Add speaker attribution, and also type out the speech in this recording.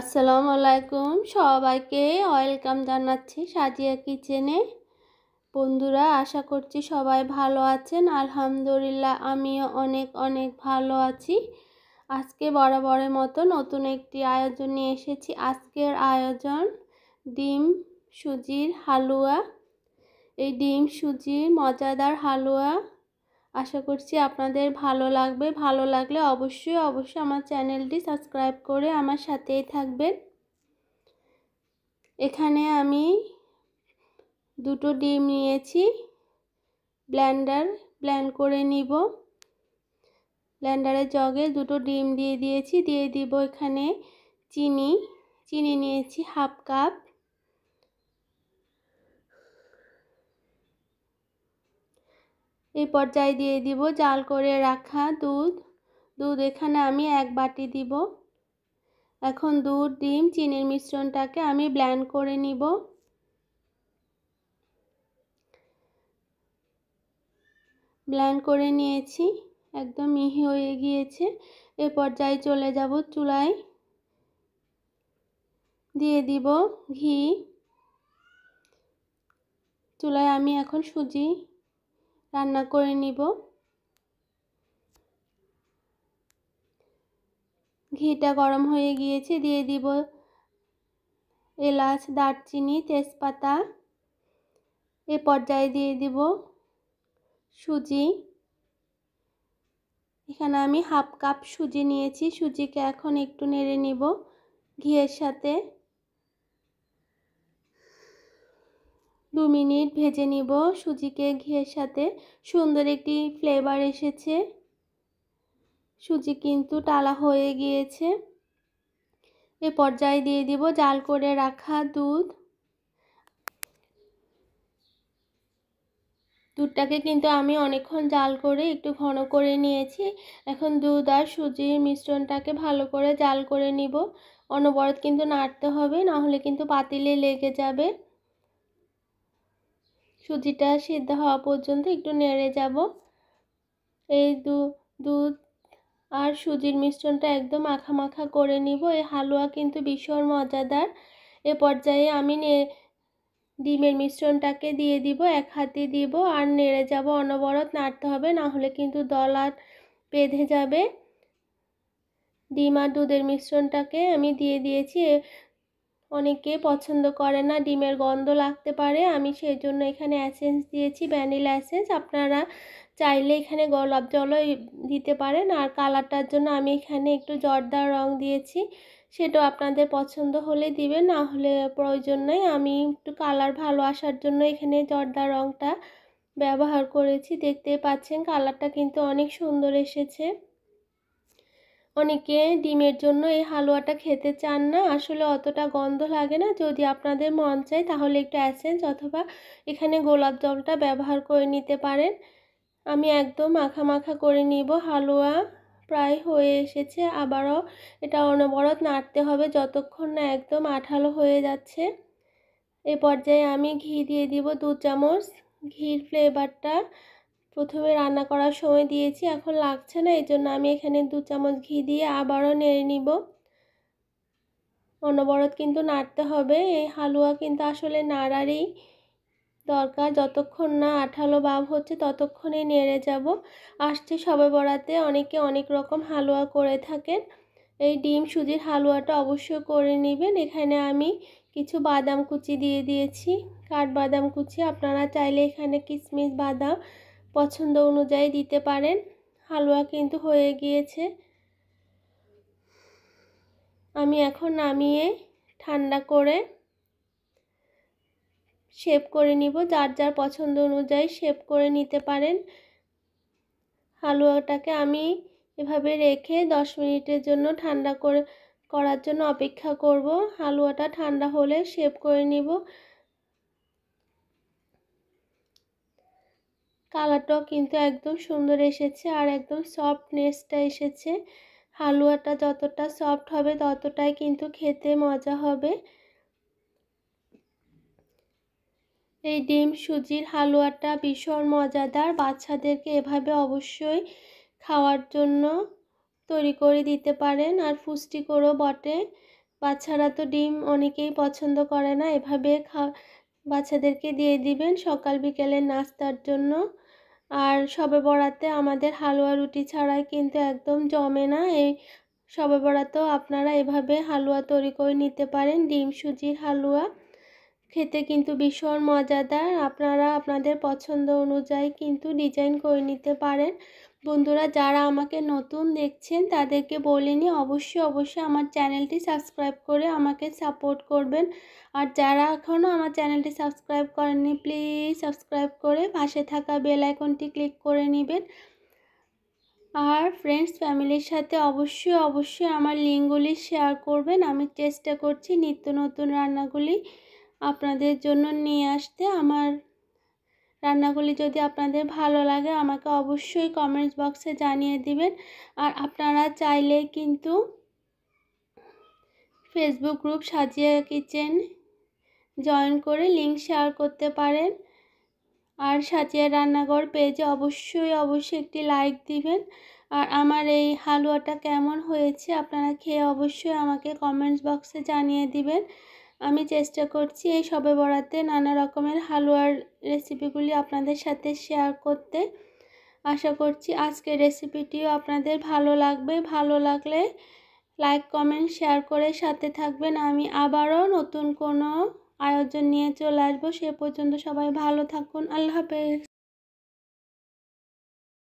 Speaker 1: আসসালামু আলাইকুম সবাইকে ওয়েলকাম জানাচ্ছি সাজিয়া কিচেনে বন্ধুরা আশা করছি সবাই ভালো আছেন আলহামদুলিল্লাহ আমিও অনেক অনেক ভালো আছি আজকে বরাবরের মতো নতুন একটি আয়োজন নিয়ে এসেছি আজকের আয়োজন ডিম সুজির হালুয়া এই ডিম সুজির মজাদার হালুয়া আশা করছি আপনাদের ভালো লাগবে ভালো লাগলে অবশ্যই অবশ্যই আমার চ্যানেলটি সাবস্ক্রাইব করে আমার সাথেই থাকবেন এখানে আমি দুটো ডিম নিয়েছি ব্ল্যান্ডার ব্ল্যান্ড করে নিব ব্ল্যান্ডারের জগে দুটো ডিম দিয়ে দিয়েছি দিয়ে দিব এখানে চিনি চিনি নিয়েছি হাফ কাপ এই পর্যায়ে দিয়ে দিব জাল করে রাখা দুধ দুধ এখানে আমি এক বাটি দিব এখন দুধ ডিম চিনির মিশ্রণটাকে আমি ব্ল্যান্ড করে নিব ব্ল্যান্ড করে নিয়েছি একদম মিহি হয়ে গিয়েছে এ পর্যায়ে চলে যাব চুলায় দিয়ে দিব ঘি চুলায় আমি এখন সুজি রান্না করে নিব ঘিটা গরম হয়ে গিয়েছে দিয়ে দিব এলাচ দারচিনি তেজপাতা এ পর্যায়ে দিয়ে দিব সুজি এখানে আমি হাফ কাপ সুজি নিয়েছি সুজিকে এখন একটু নেড়ে নিব ঘিয়ের সাথে দু মিনিট ভেজে নিব সুজিকে ঘিয়ের সাথে সুন্দর একটি ফ্লেভার এসেছে সুজি কিন্তু টালা হয়ে গিয়েছে এ পর্যায়ে দিয়ে দিব জাল করে রাখা দুধ দুধটাকে কিন্তু আমি অনেকক্ষণ জাল করে একটু ঘন করে নিয়েছি এখন দুধ আর সুজির মিশ্রণটাকে ভালো করে জাল করে নিব অনবরত কিন্তু নাড়তে হবে নাহলে কিন্তু পাতিলে লেগে যাবে সুজিটা সিদ্ধ হওয়া পর্যন্ত একটু নেড়ে যাব এই দুধ আর সুজির মিশ্রণটা একদম আখা মাখা করে নিব এই হালুয়া কিন্তু ভীষণ মজাদার এ পর্যায়ে আমি ডিমের মিশ্রণটাকে দিয়ে দিব এক হাতে দিব আর নেড়ে যাব অনবরত নাড়তে হবে না হলে কিন্তু আর বেঁধে যাবে ডিম আর দুধের মিশ্রণটাকে আমি দিয়ে দিয়েছি অনেকে পছন্দ করে না ডিমের গন্ধ লাগতে পারে আমি সেই জন্য এখানে অ্যাসেন্স দিয়েছি ভ্যানিলা অ্যাসেন্স আপনারা চাইলে এখানে গোলাপ জলও দিতে পারেন আর কালারটার জন্য আমি এখানে একটু জর্দার রং দিয়েছি সেটা আপনাদের পছন্দ হলে দিবেন না হলে প্রয়োজন নেই আমি একটু কালার ভালো আসার জন্য এখানে জর্দার রংটা ব্যবহার করেছি দেখতে পাচ্ছেন কালারটা কিন্তু অনেক সুন্দর এসেছে অনেকে ডিমের জন্য এই হালুয়াটা খেতে চান না আসলে অতটা গন্ধ লাগে না যদি আপনাদের মন চায় তাহলে একটু অ্যাসেন্স অথবা এখানে গোলাপ জলটা ব্যবহার করে নিতে পারেন আমি একদম মাখা মাখা করে নিব হালুয়া প্রায় হয়ে এসেছে আবারও এটা অনবরত নাড়তে হবে যতক্ষণ না একদম আঠালো হয়ে যাচ্ছে এ পর্যায়ে আমি ঘি দিয়ে দিব দু চামচ ঘির ফ্লেভারটা প্রথমে রান্না করার সময় দিয়েছি এখন লাগছে না এই জন্য আমি এখানে দু চামচ ঘি দিয়ে আবারও নেড়ে নিব অনবরত কিন্তু নাড়তে হবে এই হালুয়া কিন্তু আসলে নাড়ারই দরকার যতক্ষণ না আঠালো বাব হচ্ছে ততক্ষণে নেড়ে যাব আসছে সবে বড়াতে অনেকে অনেক রকম হালুয়া করে থাকেন এই ডিম সুজির হালুয়াটা অবশ্যই করে নেবেন এখানে আমি কিছু বাদাম কুচি দিয়ে দিয়েছি কাঠ বাদাম কুচি আপনারা চাইলে এখানে কিশমিশ বাদাম পছন্দ অনুযায়ী দিতে পারেন হালুয়া কিন্তু হয়ে গিয়েছে আমি এখন নামিয়ে ঠান্ডা করে শেপ করে নিব যার যার পছন্দ অনুযায়ী শেপ করে নিতে পারেন হালুয়াটাকে আমি এভাবে রেখে দশ মিনিটের জন্য ঠান্ডা করে করার জন্য অপেক্ষা করব হালুয়াটা ঠান্ডা হলে শেপ করে নিব কালারটাও কিন্তু একদম সুন্দর এসেছে আর একদম সফটনেসটা এসেছে হালুয়াটা যতটা সফট হবে ততটাই কিন্তু খেতে মজা হবে এই ডিম সুজির হালুয়াটা ভীষণ মজাদার বাচ্চাদেরকে এভাবে অবশ্যই খাওয়ার জন্য তৈরি করে দিতে পারেন আর পুষ্টিকরও বটে বাচ্চারা তো ডিম অনেকেই পছন্দ করে না এভাবে খা বাচ্চাদেরকে দিয়ে দিবেন সকাল বিকেলের নাস্তার জন্য আর সবে বরাতে আমাদের হালুয়া রুটি ছাড়াই কিন্তু একদম জমে না এই সবে বড়াতেও আপনারা এভাবে হালুয়া তৈরি করে নিতে পারেন ডিম সুজির হালুয়া খেতে কিন্তু ভীষণ মজাদার আপনারা আপনাদের পছন্দ অনুযায়ী কিন্তু ডিজাইন করে নিতে পারেন বন্ধুরা যারা আমাকে নতুন দেখছেন তাদেরকে বলে অবশ্যই অবশ্যই আমার চ্যানেলটি সাবস্ক্রাইব করে আমাকে সাপোর্ট করবেন আর যারা এখনও আমার চ্যানেলটি সাবস্ক্রাইব করেননি প্লিজ সাবস্ক্রাইব করে পাশে থাকা বেল আইকনটি ক্লিক করে নেবেন আর ফ্রেন্ডস ফ্যামিলির সাথে অবশ্যই অবশ্যই আমার লিঙ্কগুলি শেয়ার করবেন আমি চেষ্টা করছি নিত্য নতুন রান্নাগুলি আপনাদের জন্য নিয়ে আসতে আমার রান্নাগুলি যদি আপনাদের ভালো লাগে আমাকে অবশ্যই কমেন্টস বক্সে জানিয়ে দিবেন আর আপনারা চাইলে কিন্তু ফেসবুক গ্রুপ সাজিয়ে কিচেন জয়েন করে লিঙ্ক শেয়ার করতে পারেন আর সাজিয়া রান্নাঘর পেজে অবশ্যই অবশ্যই একটি লাইক দিবেন আর আমার এই হালুয়াটা কেমন হয়েছে আপনারা খেয়ে অবশ্যই আমাকে কমেন্টস বক্সে জানিয়ে দিবেন আমি চেষ্টা করছি এই সবে বরাতে নানা রকমের হালুয়ার রেসিপিগুলি আপনাদের সাথে শেয়ার করতে আশা করছি আজকের রেসিপিটিও আপনাদের ভালো লাগবে ভালো লাগলে লাইক কমেন্ট শেয়ার করে সাথে থাকবেন আমি আবারও নতুন কোনো আয়োজন নিয়ে চলে আসবো সে পর্যন্ত সবাই ভালো থাকুন আল্লাহ হাফেজ